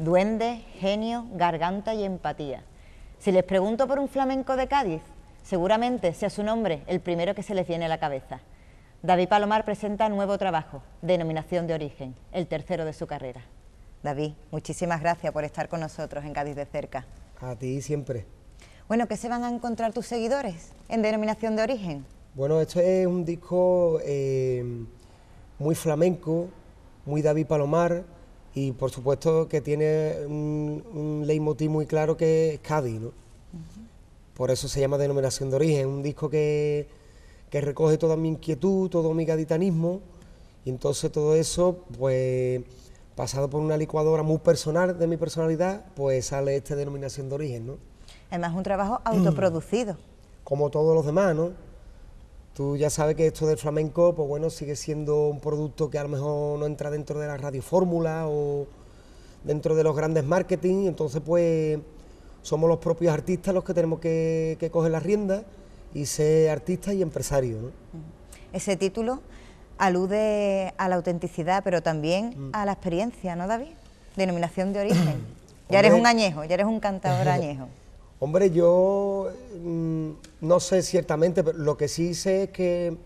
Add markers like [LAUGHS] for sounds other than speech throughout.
duende, genio, garganta y empatía. Si les pregunto por un flamenco de Cádiz, seguramente sea su nombre el primero que se les viene a la cabeza. David Palomar presenta nuevo trabajo, Denominación de Origen, el tercero de su carrera. David, muchísimas gracias por estar con nosotros en Cádiz de cerca. A ti siempre. Bueno, ¿qué se van a encontrar tus seguidores en Denominación de Origen? Bueno, esto es un disco eh, muy flamenco, muy David Palomar, y por supuesto que tiene un, leitmotiv muy claro que es Cádiz, ¿no? Por eso se llama Denominación de Origen, un disco que, recoge toda mi inquietud, todo mi gaditanismo, y entonces todo eso, pues pasado por una licuadora muy personal de mi personalidad, pues sale esta Denominación de Origen, ¿no? Además, un trabajo autoproducido. Como todos los demás, ¿no? Tú ya sabes que esto del flamenco, pues bueno, sigue siendo un producto que a lo mejor no entra dentro de la radiofórmula o dentro de los grandes marketing, entonces pues somos los propios artistas los que tenemos que, coger las riendas y ser artistas y empresarios. Ese título alude a la autenticidad, pero también mm. a la experiencia, ¿no, David? Denominación de origen. [CLEARS THROAT] ya eres un añejo, ya eres un cantador [LAUGHS] añejo. Hombre, yo mm, no sé ciertamente, pero lo que sí sé es que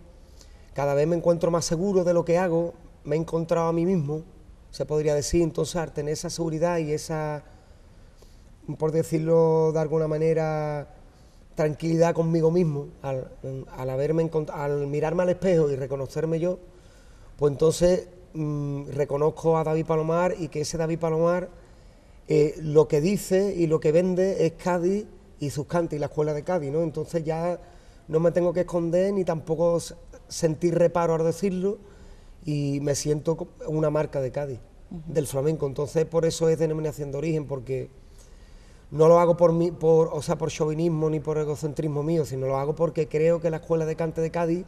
cada vez me encuentro más seguro de lo que hago, me he encontrado a mí mismo, se podría decir, entonces al tener esa seguridad y esa, por decirlo de alguna manera, tranquilidad conmigo mismo, al, haberme al mirarme al espejo y reconocerme yo, pues entonces mm, reconozco a David Palomar y que ese David Palomar eh, lo que dice y lo que vende es Cádiz y sus cantes y la escuela de Cádiz, ¿no? Entonces ya no me tengo que esconder ni tampoco sentir reparo al decirlo y me siento una marca de Cádiz, del flamenco. Entonces por eso es denominación de origen, porque no lo hago por, mi, por, o sea, por chauvinismo ni por egocentrismo mío, sino lo hago porque creo que la escuela de cante de Cádiz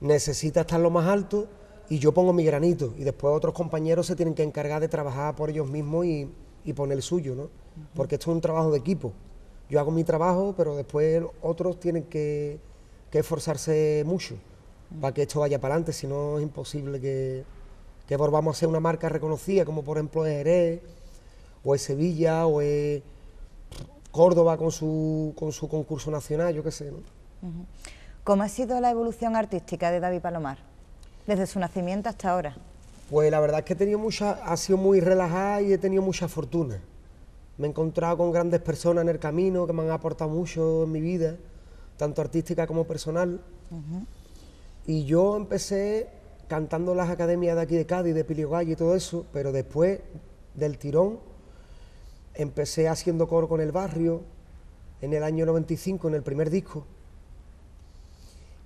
necesita estar lo más alto y yo pongo mi granito y después otros compañeros se tienen que encargar de trabajar por ellos mismos y, y poner el suyo, ¿no? Porque esto es un trabajo de equipo. Yo hago mi trabajo, pero después otros tienen que, que esforzarse mucho para que esto vaya para adelante, si no es imposible que, que volvamos a ser una marca reconocida, como por ejemplo es Jerez, o es Sevilla, o es Córdoba con su, con su concurso nacional, yo qué sé, ¿no? ¿Cómo ha sido la evolución artística de David Palomar desde su nacimiento hasta ahora? Pues la verdad es que he tenido mucha, ha sido muy relajada y he tenido mucha fortuna. Me he encontrado con grandes personas en el camino que me han aportado mucho en mi vida, tanto artística como personal. Y yo empecé cantando las academias de aquí de Cádiz, de Pilio y todo eso, pero después del tirón empecé haciendo coro con el barrio en el año 95, en el primer disco.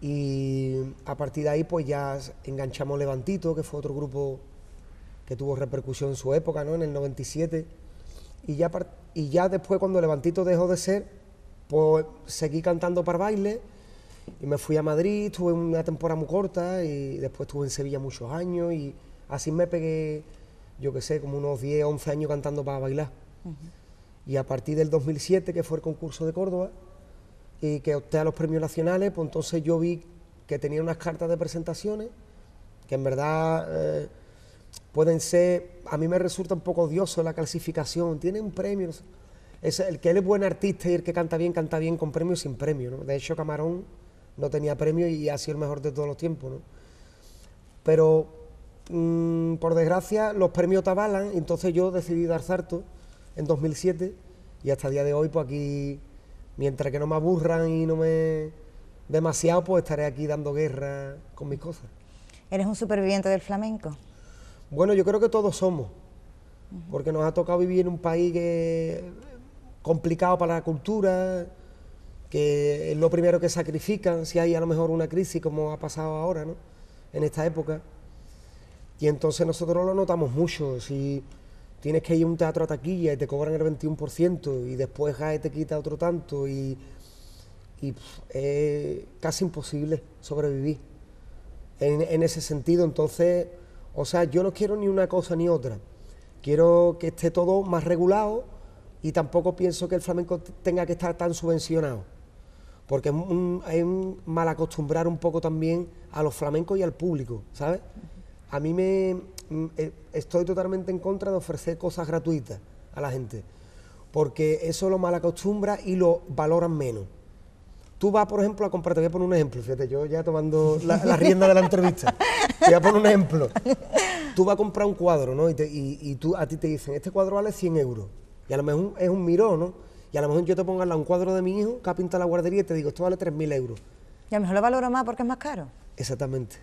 Y a partir de ahí, pues ya enganchamos Levantito, que fue otro grupo que tuvo repercusión en su época, ¿no? En el 97. Y ya, y ya después, cuando Levantito dejó de ser, pues seguí cantando para baile y me fui a Madrid, tuve una temporada muy corta y después estuve en Sevilla muchos años y así me pegué, yo qué sé, como unos 10, 11 años cantando para bailar. Y a partir del 2007, que fue el concurso de Córdoba, y que opté a los premios nacionales, pues entonces yo vi que tenía unas cartas de presentaciones que en verdad eh, pueden ser, a mí me resulta un poco odioso la clasificación, tiene un premio, es el que él es buen artista y el que canta bien, canta bien con premio sin premio, ¿no? De hecho Camarón no tenía premio y ha sido el mejor de todos los tiempos, Pero mm, por desgracia los premios te avalan, entonces yo decidí dar sarto en 2007 y hasta el día de hoy pues aquí mientras que no me aburran y no me demasiado, pues estaré aquí dando guerra con mis cosas. ¿Eres un superviviente del flamenco? Bueno, yo creo que todos somos, porque nos ha tocado vivir en un país que complicado para la cultura, que es lo primero que sacrifican si hay a lo mejor una crisis como ha pasado ahora, ¿no? En esta época. Y entonces nosotros lo notamos mucho. Si tienes que ir a un teatro a taquilla y te cobran el 21% y después GAE te quita otro tanto y, es casi imposible sobrevivir en, ese sentido. Entonces, o sea, yo no quiero ni una cosa ni otra. Quiero que esté todo más regulado y tampoco pienso que el flamenco tenga que estar tan subvencionado porque es un, es mal acostumbrar un poco también a los flamencos y al público, ¿sabes? A mí me, Mm, eh, estoy totalmente en contra de ofrecer cosas gratuitas a la gente, porque eso lo acostumbra y lo valoran menos. Tú vas, por ejemplo, a comprar, te voy a poner un ejemplo, fíjate, yo ya tomando la, rienda de la entrevista, te voy a poner un ejemplo. Tú vas a comprar un cuadro, ¿no? Y, tú, a ti te dicen, este cuadro vale 100 euros, y a lo mejor es un miró, ¿no? Y a lo mejor yo te pongo un cuadro de mi hijo que ha pintado la guardería y te digo, esto vale 3.000 euros. Y a lo mejor lo valoro más porque es más caro. Exactamente.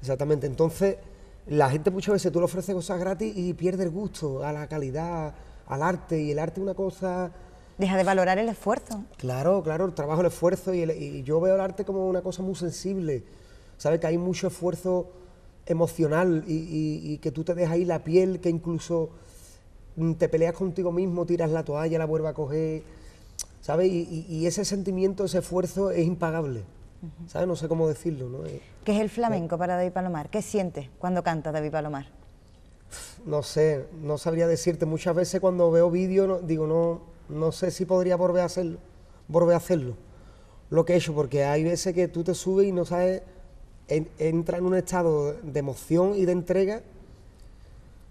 Exactamente. Entonces, la gente muchas veces tú le ofreces cosas gratis y pierde el gusto a la calidad, al arte, y el arte es una cosa... Deja de valorar el esfuerzo. Claro, claro, el trabajo, el esfuerzo, y, yo veo el arte como una cosa muy sensible, ¿sabes? Que hay mucho esfuerzo emocional y, que tú te dejas ahí la piel, que incluso mm, te peleas contigo mismo, tiras la toalla, la vuelves a coger, ¿sabes? y ese sentimiento, ese esfuerzo es impagable. ¿sabes? No sé cómo decirlo, ¿no? Eh, ¿Qué es el eh, flamenco para David Palomar? ¿Qué sientes cuando canta David Palomar? No sé, no sabría decirte. Muchas veces cuando veo vídeos digo, no, no sé si podría volver a hacerlo, a hacerlo, lo que he hecho, porque hay veces que tú te subes y no sabes, entra en un estado de emoción y de entrega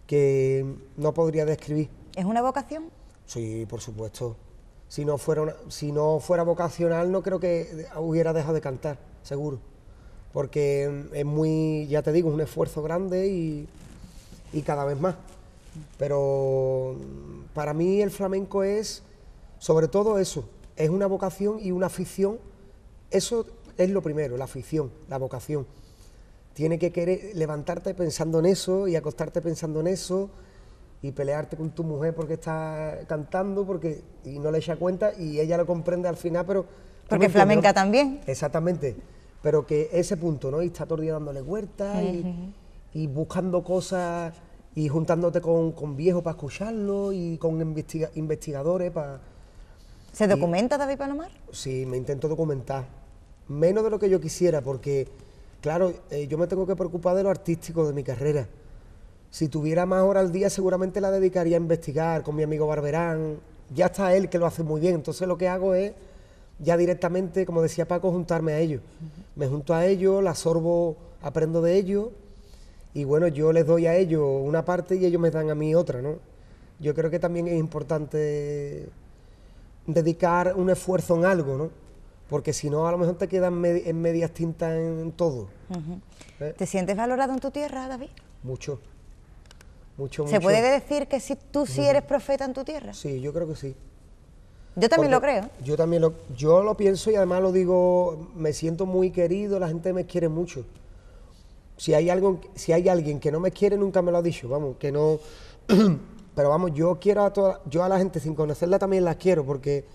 que no podría describir. ¿Es una vocación? Sí, por supuesto. Si no fuera, si no fuera vocacional, no creo que hubiera dejado de cantar, seguro. Porque es muy, ya te digo, es un esfuerzo grande y, y cada vez más. Pero para mí el flamenco es, sobre todo eso, es una vocación y una afición. Eso es lo primero, la afición, la vocación. Tiene que querer levantarte pensando en eso y acostarte pensando en eso y pelearte con tu mujer porque está cantando porque y no le echa cuenta y ella lo comprende al final, pero... Porque flamenca también. Exactamente, pero que ese punto, ¿no? Y está todo el dándole vueltas y, buscando cosas y juntándote con, con viejos para escucharlo y con investigadores para... ¿Se documenta David Palomar? Sí, me intento documentar. Menos de lo que yo quisiera, porque, claro, eh, yo me tengo que preocupar de lo artístico de mi carrera si tuviera más hora al día, seguramente la dedicaría a investigar con mi amigo Barberán. Ya está él que lo hace muy bien. Entonces lo que hago es ya directamente, como decía Paco, juntarme a ellos. Me junto a ellos, la sorbo, aprendo de ellos y bueno, yo les doy a ellos una parte y ellos me dan a mí otra, ¿no? Yo creo que también es importante dedicar un esfuerzo en algo, ¿no? Porque si no, a lo mejor te quedan en medias tintas en todo. ¿Eh? ¿Te sientes valorado en tu tierra, David? Mucho. ¿Se puede decir que si tú sí eres profeta en tu tierra? Sí, yo creo que sí. Yo también lo creo. Yo también lo, yo lo pienso y además lo digo, me siento muy querido, la gente me quiere mucho. Si hay, algo, si hay alguien que no me quiere, nunca me lo ha dicho, vamos, que no... [CLEARS THROAT] pero vamos, yo quiero a toda, yo a la gente sin conocerla también la quiero, porque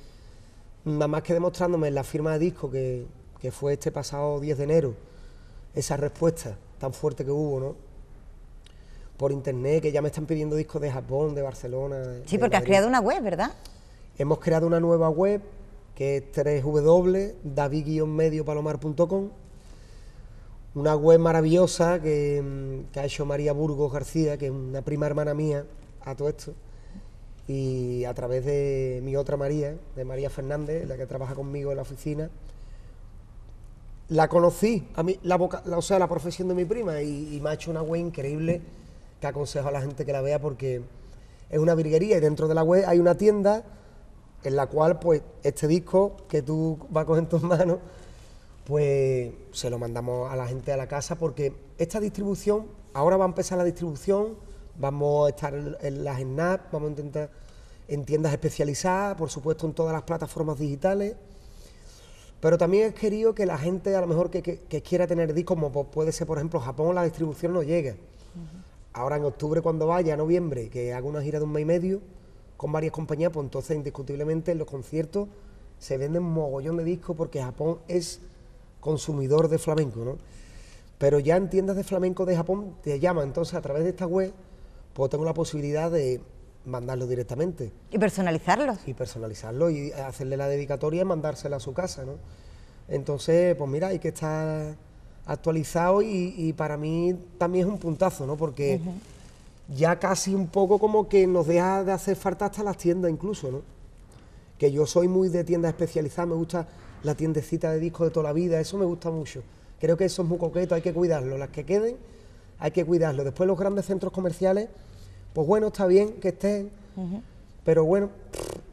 nada más que demostrándome en la firma de disco que fue este pasado 10 de enero, esa respuesta tan fuerte que hubo, ¿no? por internet, que ya me están pidiendo discos de Japón, de Barcelona. Sí, porque has creado una web, ¿verdad? Hemos creado una nueva web que es www.david-mediopalomar.com. Una web maravillosa mm, que, ha hecho María Burgos García, que es una prima hermana mía a todo esto. Y a través de mi otra María, de María Fernández, la que trabaja conmigo en la oficina, la conocí, a mí, la, o sea, la profesión de mi prima, y, y me ha hecho una web increíble. Te aconsejo a la gente que la vea porque es una virguería y dentro de la web hay una tienda en la cual pues este disco que tú vas con en tus manos pues se lo mandamos a la gente a la casa porque esta distribución, ahora va a empezar la distribución, vamos a estar en, las snap, vamos a intentar en tiendas especializadas, por supuesto en todas las plataformas digitales, pero también he querido que la gente a lo mejor que, quiera tener discos, como puede ser por ejemplo Japón, la distribución no llegue ahora en octubre cuando vaya, noviembre, que haga una gira de un mes y medio con varias compañías, pues entonces indiscutiblemente en los conciertos se venden mogollón de discos porque Japón es consumidor de flamenco, ¿no? Pero ya en tiendas de flamenco de Japón te llaman, entonces a través de esta web pues tengo la posibilidad de mandarlo directamente. Y personalizarlo. Y personalizarlo y hacerle la dedicatoria y mandársela a su casa, ¿no? Entonces, pues mira, hay que estar actualizado y, para mí también es un puntazo, ¿no? Porque ya casi un poco como que nos deja de hacer falta hasta las tiendas incluso, ¿no? Que yo soy muy de tienda especializada, me gusta la tiendecita de disco de toda la vida, eso me gusta mucho. Creo que eso es muy coqueto, hay que cuidarlo, las que queden hay que cuidarlo. Después los grandes centros comerciales, pues bueno, está bien que estén, pero bueno,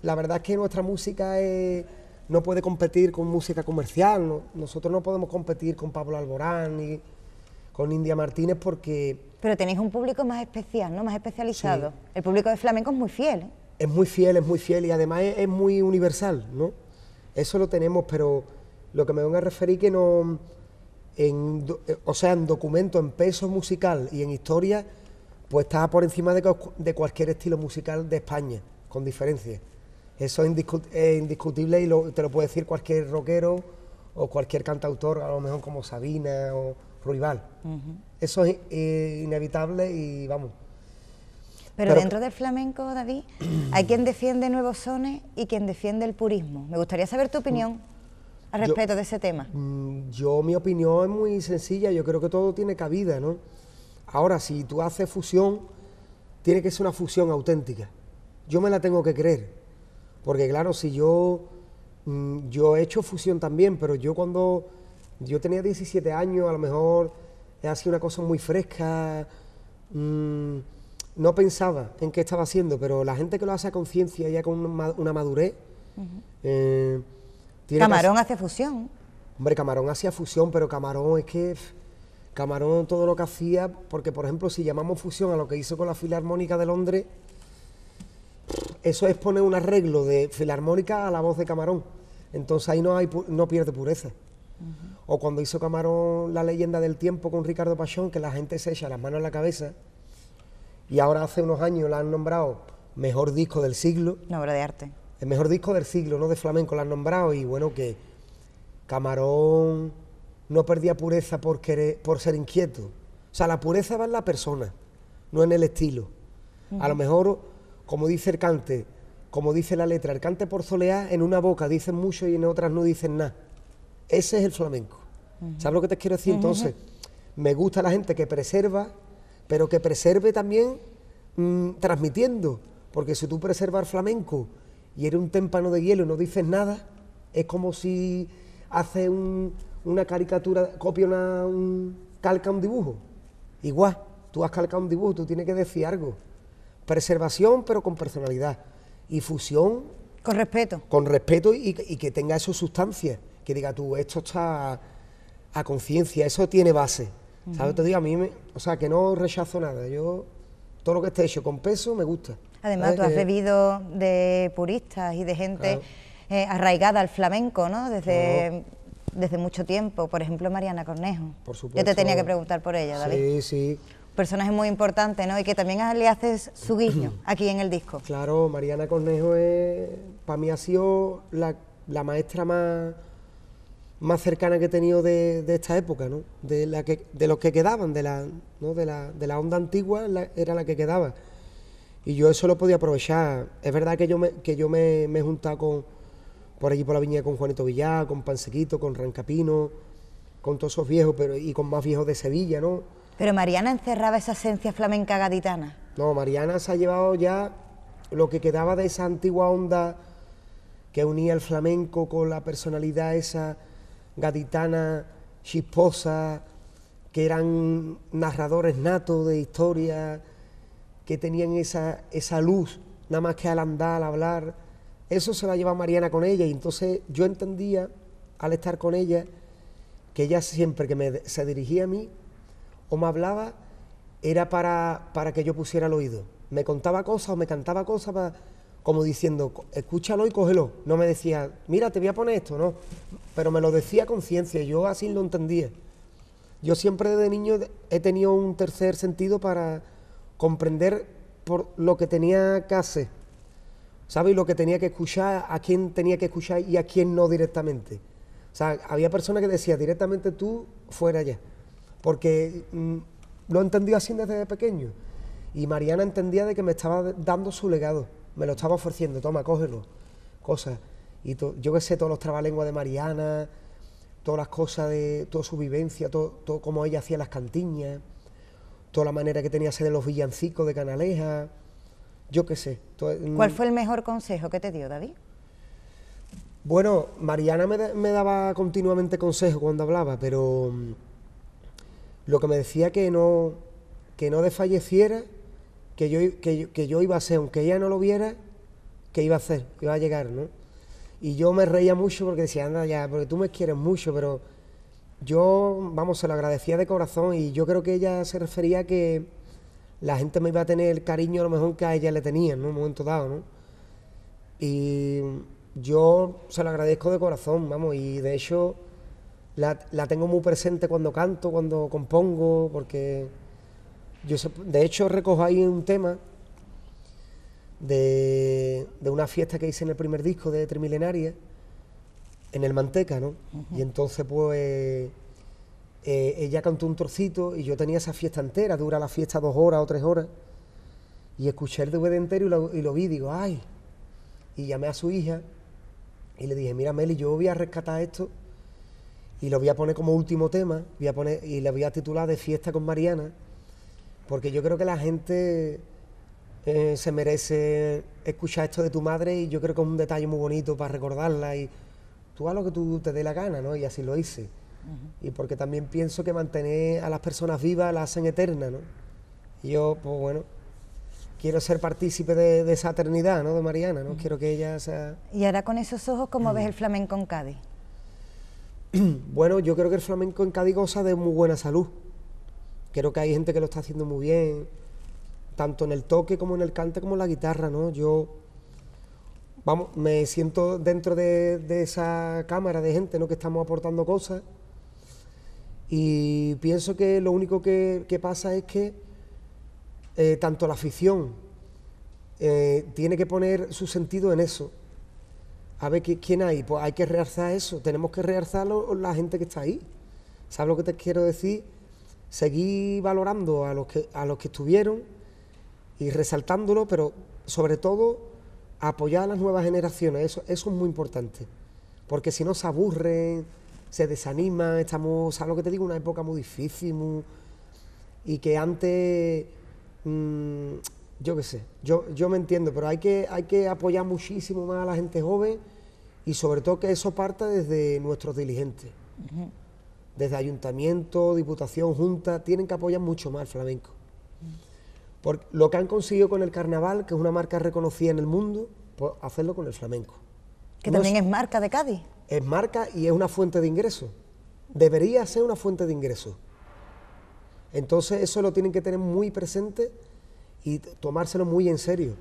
la verdad es que nuestra música es no puede competir con música comercial. nosotros no podemos competir con Pablo Alborán ni con India Martínez porque... Pero tenéis un público más especial, ¿no? Más especializado. El público de flamenco es muy fiel. ¿eh? Es muy fiel, es muy fiel y además es, muy universal, ¿no? Eso lo tenemos, pero lo que me voy a referir que no... En, o sea, en documento, en peso musical y en historia, pues está por encima de, de cualquier estilo musical de España, con diferencia. Eso es, indiscutible y te lo puede decir cualquier rockero o cualquier cantautor, a lo mejor como Sabina o Ruibal. Eso es inevitable y vamos. Pero, dentro del flamenco, David, hay quien defiende nuevos sones y quien defiende el purismo. Me gustaría saber tu opinión mm. al respecto de ese tema. Mm, yo, mi opinión es muy sencilla, yo creo que todo tiene cabida, ¿no? Ahora, si tú haces fusión, tiene que ser una fusión auténtica. Yo me la tengo que creer. Porque claro, si yo, mm, yo he hecho fusión también, pero yo cuando yo tenía 17 años, a lo mejor he sido una cosa muy fresca, mm, no pensaba en qué estaba haciendo, pero la gente que lo hace a conciencia, ya con una madurez... Eh, Camarón hace fusión. Hombre, Camarón hacía fusión, pero Camarón es que... Camarón todo lo que hacía, porque por ejemplo, si llamamos fusión a lo que hizo con la Filarmónica de Londres, eso es poner un arreglo de filarmónica a la voz de Camarón. Entonces ahí no, hay, no pierde pureza. O cuando hizo Camarón la leyenda del tiempo con Ricardo Pachón, que la gente se echa las manos a la cabeza y ahora hace unos años la han nombrado mejor disco del siglo. Una obra de arte. El mejor disco del siglo, no de flamenco, la han nombrado y bueno, que Camarón no perdía pureza por, por ser inquieto. O sea, la pureza va en la persona, no en el estilo. A lo mejor como dice el cante, como dice la letra, el cante soleá en una boca dicen mucho y en otras no dicen nada. Ese es el flamenco. ¿Sabes lo que te quiero decir? Entonces, me gusta la gente que preserva, pero que preserve también mm, transmitiendo. Porque si tú preservas flamenco y eres un témpano de hielo y no dices nada, es como si haces una caricatura, copia una, un, calca un dibujo. Igual, tú has calcado un dibujo, tú tienes que decir algo. Preservación, pero con personalidad. Y fusión. Con respeto. Con respeto y, que tenga eso sustancia. Que diga tú, esto está a, conciencia, eso tiene base. ¿Sabes? Te digo, a mí, o sea, que no rechazo nada. Yo, todo lo que esté hecho con peso, me gusta. Además, tú has bebido de puristas y de gente eh, arraigada al flamenco, ¿no? Desde, desde mucho tiempo. Por ejemplo, Mariana Cornejo. Por supuesto. Yo te tenía que preguntar por ella, David. Sí, sí personaje muy importante, ¿no? Y que también le haces su guiño [CLEARS THROAT] aquí en el disco. Claro, Mariana Cornejo es, para mí ha sido la, maestra más, más cercana que he tenido de, esta época, ¿no? De, la que, de los que quedaban, de la, de la, onda antigua era la que quedaba. Y yo eso lo podía aprovechar. Es verdad que yo me, que yo me, me he juntado con, por allí por la viña con Juanito Villar, con Pansequito, con Rancapino, con todos esos viejos pero, y con más viejos de Sevilla, ¿no? Pero Mariana encerraba esa esencia flamenca gaditana. No, Mariana se ha llevado ya lo que quedaba de esa antigua onda que unía el flamenco con la personalidad esa gaditana, chisposa, que eran narradores natos de historia, que tenían esa, esa luz, nada más que al andar, al hablar. Eso se la lleva Mariana con ella y entonces yo entendía, al estar con ella, que ella siempre que me, se dirigía a mí, o me hablaba era para, que yo pusiera el oído. Me contaba cosas o me cantaba cosas como diciendo, escúchalo y cógelo. No me decía, mira, te voy a poner esto, no. Pero me lo decía con ciencia, yo así lo entendía. Yo siempre desde niño he tenido un tercer sentido para comprender por lo que tenía que hacer. ¿Sabes? Lo que tenía que escuchar, a quién tenía que escuchar y a quién no directamente. O sea, había personas que decían directamente tú fuera ya porque mm, lo entendió así desde pequeño. Y Mariana entendía de que me estaba dando su legado, me lo estaba ofreciendo, toma, cógelo, cosas. Y yo que sé, todos los trabalenguas de Mariana, todas las cosas de toda su vivencia, todo, ella hacía las cantiñas, toda la manera que tenía de los villancicos de Canaleja, yo qué sé. Mm. ¿Cuál fue el mejor consejo que te dio, David? Bueno, Mariana me, me daba continuamente consejos cuando hablaba, pero mm, lo que me decía que no, que no desfalleciera, que yo, yo iba a ser, aunque ella no lo viera, que iba a hacer, que iba a llegar, ¿no? Y yo me reía mucho porque decía, anda ya, porque tú me quieres mucho, pero yo, vamos, se lo agradecía de corazón y yo creo que ella se refería a que la gente me iba a tener el cariño a lo mejor que a ella le tenía En un momento dado, ¿no? Y yo se lo agradezco de corazón, vamos, y de hecho la, la, tengo muy presente cuando canto, cuando compongo, porque yo de hecho recojo ahí un tema de, de, una fiesta que hice en el primer disco de Trimilenaria, en el Manteca, ¿no? Y entonces pues eh, ella cantó un trocito y yo tenía esa fiesta entera, dura la fiesta dos horas o tres horas, y escuché el DVD entero y lo, y lo vi, digo, ay, y llamé a su hija y le dije, mira Meli, yo voy a rescatar esto y lo voy a poner como último tema, voy a poner y le voy a titular de Fiesta con Mariana, porque yo creo que la gente eh, se merece escuchar esto de tu madre y yo creo que es un detalle muy bonito para recordarla y tú haz lo que tú te dé la gana, ¿no? Y así lo hice. Y porque también pienso que mantener a las personas vivas las hacen eterna. ¿no? yo, pues bueno, quiero ser partícipe de, esa eternidad, ¿no? De Mariana, ¿no? Quiero que ella sea... Y ahora con esos ojos, ¿cómo ves el flamenco en Cádiz? [CLEARS THROAT] bueno, yo creo que el flamenco en Cádiz goza de muy buena salud. Creo que hay gente que lo está haciendo muy bien, tanto en el toque como en el cante como en la guitarra, ¿no? Yo, vamos, me siento dentro de, esa cámara de gente, ¿no? Que estamos aportando cosas. Y pienso que lo único que, pasa es que eh, tanto la afición eh, tiene que poner su sentido en eso a ver quién hay, pues hay que realzar eso, tenemos que realzar la gente que está ahí. ¿Sabes lo que te quiero decir? Seguir valorando a los que, a los que estuvieron y resaltándolo, pero sobre todo apoyar a las nuevas generaciones, eso, es muy importante, porque si no se aburren, se desaniman, estamos, ¿sabes lo que te digo? Una época muy difícil y que antes... Mm, yo qué sé, yo, yo me entiendo, pero hay que, hay que apoyar muchísimo más a la gente joven y sobre todo que eso parta desde nuestros dirigentes. Desde ayuntamiento, diputación, junta, tienen que apoyar mucho más al flamenco. lo que han conseguido con el carnaval, que es una marca reconocida en el mundo, pues hacerlo con el flamenco. Que también es, marca de Cádiz. Es marca y es una fuente de ingreso. Debería ser una fuente de ingreso. Entonces eso lo tienen que tener muy presente y tomárselo muy en serio.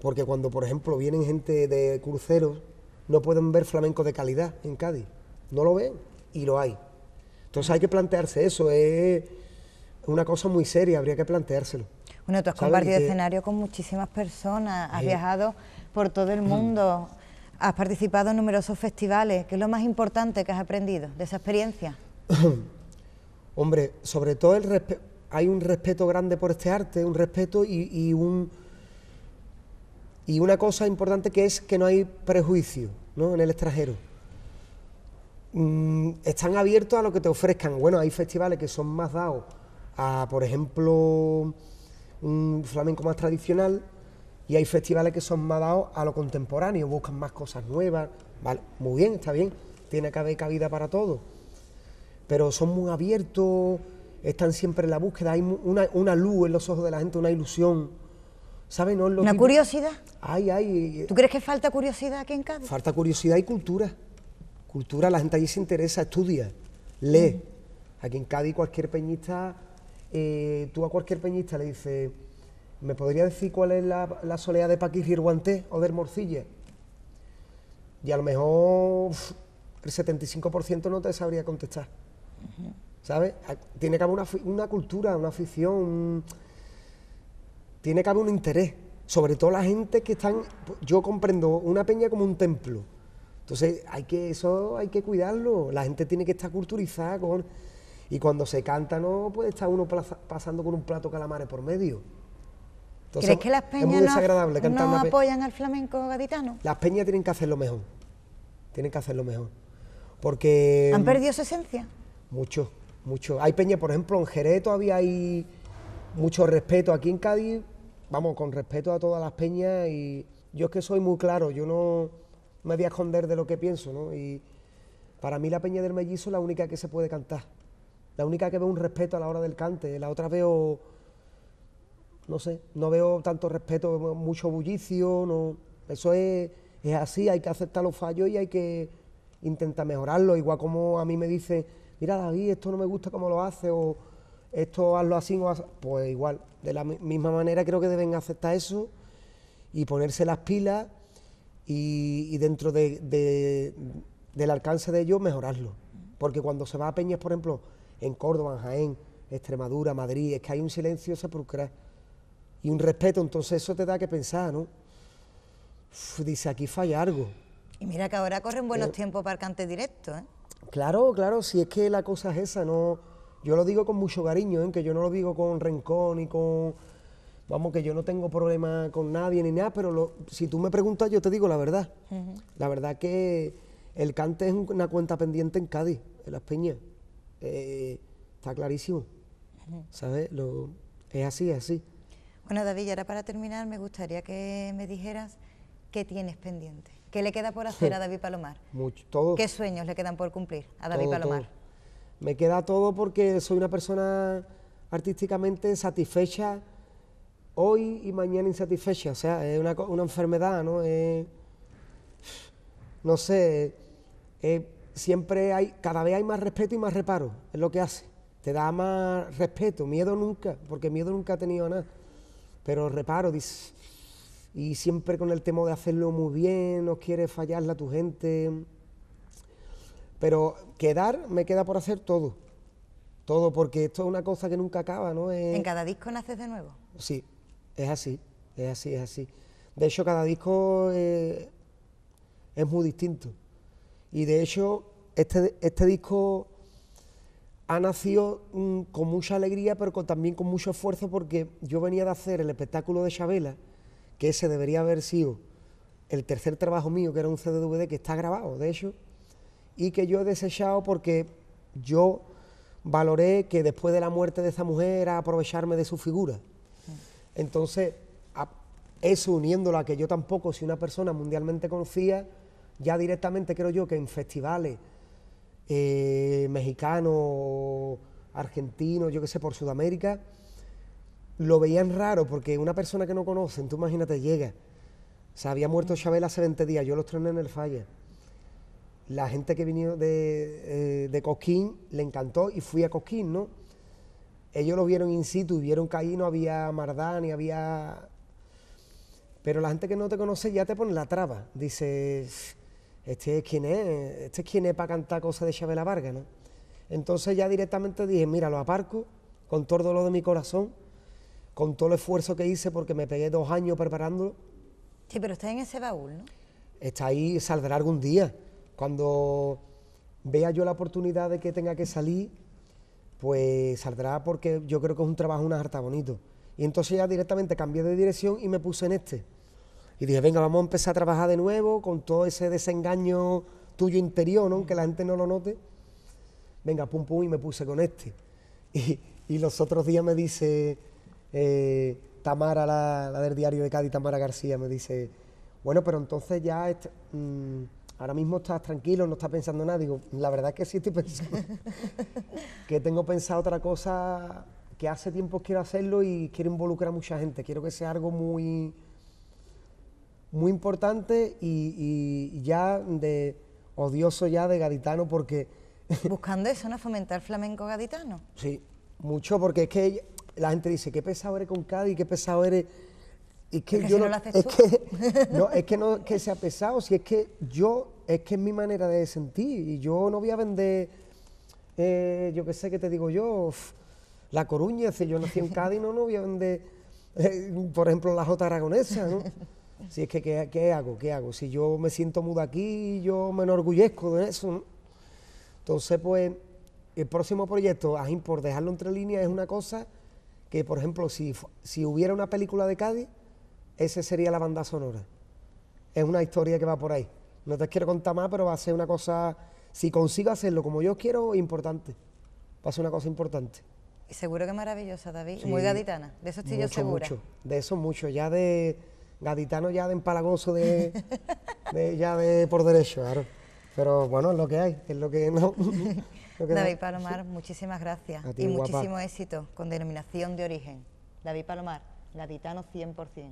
Porque cuando, por ejemplo, vienen gente de cruceros, no pueden ver flamenco de calidad en Cádiz. No lo ven y lo hay. Entonces hay que plantearse eso. Es una cosa muy seria, habría que planteárselo. Bueno, tú has compartido escenario con muchísimas personas, has viajado por todo el mm. mundo, has participado en numerosos festivales. ¿Qué es lo más importante que has aprendido de esa experiencia? [COUGHS] Hombre, sobre todo el respeto hay un respeto grande por este arte, un respeto y, un, y una cosa importante que es que no hay prejuicio ¿no? en el extranjero. Mm, están abiertos a lo que te ofrezcan. Bueno, hay festivales que son más dados a, por ejemplo, un flamenco más tradicional y hay festivales que son más dados a lo contemporáneo, buscan más cosas nuevas. Vale, muy bien, está bien, tiene que haber cabida para todo. Pero son muy abiertos están siempre en la búsqueda, hay una, luz en los ojos de la gente, una ilusión. ¿Saben? No, ¿Una curiosidad? Ay, ay. Eh, ¿Tú crees que falta curiosidad aquí en Cádiz? Falta curiosidad y cultura. Cultura, la gente allí se interesa, estudia, lee. Mm. Aquí en Cádiz cualquier peñista, eh, tú a cualquier peñista le dices, ¿me podría decir cuál es la, soledad de paqui Guanté o del Morcilla? Y a lo mejor el 75% no te sabría contestar. ¿sabes? Tiene que haber una, cultura, una afición, tiene que haber un interés. Sobre todo la gente que están, yo comprendo una peña como un templo. Entonces hay que eso hay que cuidarlo. La gente tiene que estar culturizada con y cuando se canta no puede estar uno pasando con un plato calamares por medio. Entonces, ¿Crees que las peñas no, apoyan al flamenco gaditano? Las peñas tienen que hacerlo mejor. Tienen que hacerlo mejor. Porque... ¿Han mm, perdido su esencia? Mucho mucho. Hay peña, por ejemplo, en Jerez todavía hay mucho respeto. Aquí en Cádiz, vamos, con respeto a todas las peñas y yo es que soy muy claro, yo no me voy a esconder de lo que pienso, ¿no? Y para mí la peña del mellizo es la única que se puede cantar, la única que veo un respeto a la hora del cante, la otra veo, no sé, no veo tanto respeto, mucho bullicio, no, eso es, es así, hay que aceptar los fallos y hay que intentar mejorarlo, igual como a mí me dice mira David, esto no me gusta cómo lo hace, o esto hazlo así, o pues igual, de la misma manera creo que deben aceptar eso y ponerse las pilas y, dentro del alcance de ellos mejorarlo. Porque cuando se va a Peñas, por ejemplo, en Córdoba, Jaén, Extremadura, Madrid, es que hay un silencio sepulcral y un respeto, entonces eso te da que pensar, ¿no? dice, aquí falla algo. Y mira que ahora corren buenos eh. tiempos para el cante directo, ¿eh? Claro, claro, si es que la cosa es esa, no. Yo lo digo con mucho cariño, ¿eh? que yo no lo digo con rencón y con. Vamos, que yo no tengo problema con nadie ni nada, pero si tú me preguntas, yo te digo la verdad. La verdad que el cante es una cuenta pendiente en Cádiz, en Las piñas, eh, está clarísimo. ¿Sabes? Lo, es así, es así. Bueno, David, ahora para terminar, me gustaría que me dijeras qué tienes pendiente. ¿Qué le queda por hacer a [LAUGHS] David Palomar? Mucho, ¿Qué sueños le quedan por cumplir a David Palomar? Me queda todo porque soy una persona artísticamente satisfecha hoy y mañana insatisfecha. O sea, es una, enfermedad, ¿no? no sé, siempre hay, cada vez hay más respeto y más reparo, es lo que hace. Te da más respeto, miedo nunca, porque miedo nunca ha tenido nada. Pero reparo, dice y siempre con el tema de hacerlo muy bien, no quieres fallarla a tu gente. Pero quedar, me queda por hacer todo. Todo, porque esto es una cosa que nunca acaba, ¿no? ¿En cada disco naces de nuevo? Sí, es así, es así, es así. De hecho, cada disco eh, es muy distinto. Y de hecho, este, este disco ha nacido mm, con mucha alegría, pero también con mucho esfuerzo, porque yo venía de hacer el espectáculo de Chavela que ese debería haber sido el tercer trabajo mío, que era un cd que está grabado, de hecho, y que yo he desechado porque yo valoré que después de la muerte de esa mujer era aprovecharme de su figura. Entonces, eso uniéndolo que yo tampoco, si una persona mundialmente conocía, ya directamente creo yo que en festivales eh, mexicanos, argentinos, yo qué sé, por Sudamérica, lo veían raro porque una persona que no conocen, tú imagínate, llega. O sea, había muerto Chabela hace 20 días, yo los estrené en el Falla. La gente que vino de, eh, de Cosquín le encantó y fui a Cosquín, ¿no? Ellos lo vieron in situ, vieron que ahí no había Mardán y había... Pero la gente que no te conoce ya te pone la traba. dices... este es quien es, este es quien es para cantar cosas de Chabela Vargas, ¿no? Entonces ya directamente dije, mira, lo aparco con todo lo de mi corazón con todo el esfuerzo que hice porque me pegué dos años preparándolo. Sí, pero está en ese baúl, ¿no? Está ahí, saldrá algún día. Cuando vea yo la oportunidad de que tenga que salir, pues saldrá porque yo creo que es un trabajo, una harta bonito. Y entonces ya directamente cambié de dirección y me puse en este. Y dije, venga, vamos a empezar a trabajar de nuevo con todo ese desengaño tuyo interior, ¿no? Que la gente no lo note. Venga, pum, pum, y me puse con este. [LAUGHS] y los otros días me dice, eh, Tamara, la, del diario de Cádiz, Tamara García, me dice, bueno, pero entonces ya mm, ahora mismo estás tranquilo, no estás pensando nada. Digo, la verdad es que sí estoy [LAUGHS] pensando, que tengo pensado otra cosa que hace tiempo quiero hacerlo y quiero involucrar a mucha gente, quiero que sea algo muy, muy importante y, y ya de odioso ya de gaditano porque... Buscando eso, ¿no? Fomentar flamenco gaditano. Sí, mucho, porque es que la gente dice, qué pesado eres con Cádiz, qué pesado eres... Es que, yo no, lo es que [LAUGHS] no es que no sea pesado, si es que yo es que es mi manera de sentir y yo no voy a vender eh, yo qué sé qué te digo yo, la Coruña, si yo nací en [LAUGHS] Cádiz no no voy a vender eh, por ejemplo la Jota Aragonesa, ¿no? Si es que ¿qué, ¿qué, hago, qué hago, si yo me siento mudo aquí, yo me enorgullezco de eso. Entonces pues el próximo proyecto, Ajín, por dejarlo entre líneas es una cosa que, por ejemplo, si, si hubiera una película de Cádiz, esa sería la banda sonora. Es una historia que va por ahí. No te quiero contar más, pero va a ser una cosa, si consigo hacerlo como yo quiero, importante. Va a ser una cosa importante. Y seguro que maravillosa, David. Muy gaditana, de eso estoy mucho, yo segura. Mucho, de eso mucho, ya de gaditano, ya de empalagoso, [LAUGHS] ya de por derecho, Pero bueno, es lo que hay, es lo que no. [LAUGHS] David Palomar, muchísimas gracias y muchísimo éxito con denominación de origen. David Palomar, por 100%.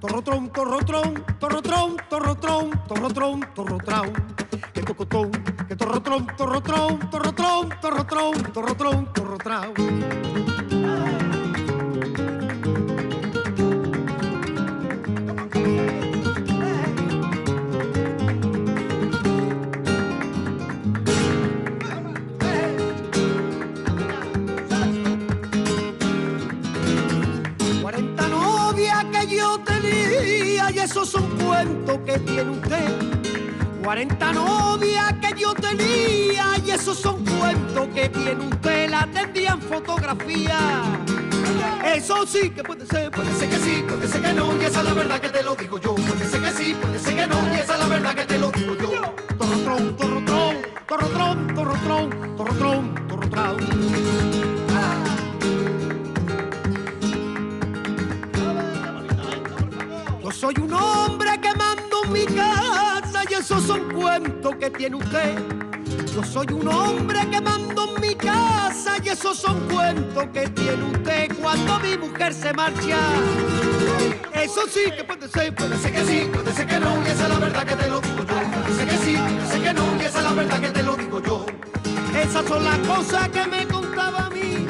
torrotrón, torrotrón, torrotrón, torrotrón, torrotrón, torrotrón, torrotrón, que tocotón, que torrotrón, torrotrón, torrotrón, torrotrón, torrotrón, torrotrón, torrotrón. Eso son cuentos que tiene usted. 40 novias que yo tenía y esos son cuentos que tiene usted, la tendían fotografía. Eso sí que puede ser, puede ser que sí, puede ser que no, y esa es la verdad que te lo digo yo, puede ser que sí, puede ser que no. Soy un hombre que mando mi casa y esos son cuentos que tiene usted. Yo soy un hombre que mando en mi casa y esos son cuentos que tiene usted cuando mi mujer se marcha. Eso sí que puede ser, puede ser que sí, puede ser que no, y esa es la verdad que te lo digo yo. Puede ser que sí, puede ser que no, y esa es la verdad que te lo digo yo. Esas son las cosas que me contaba a mí.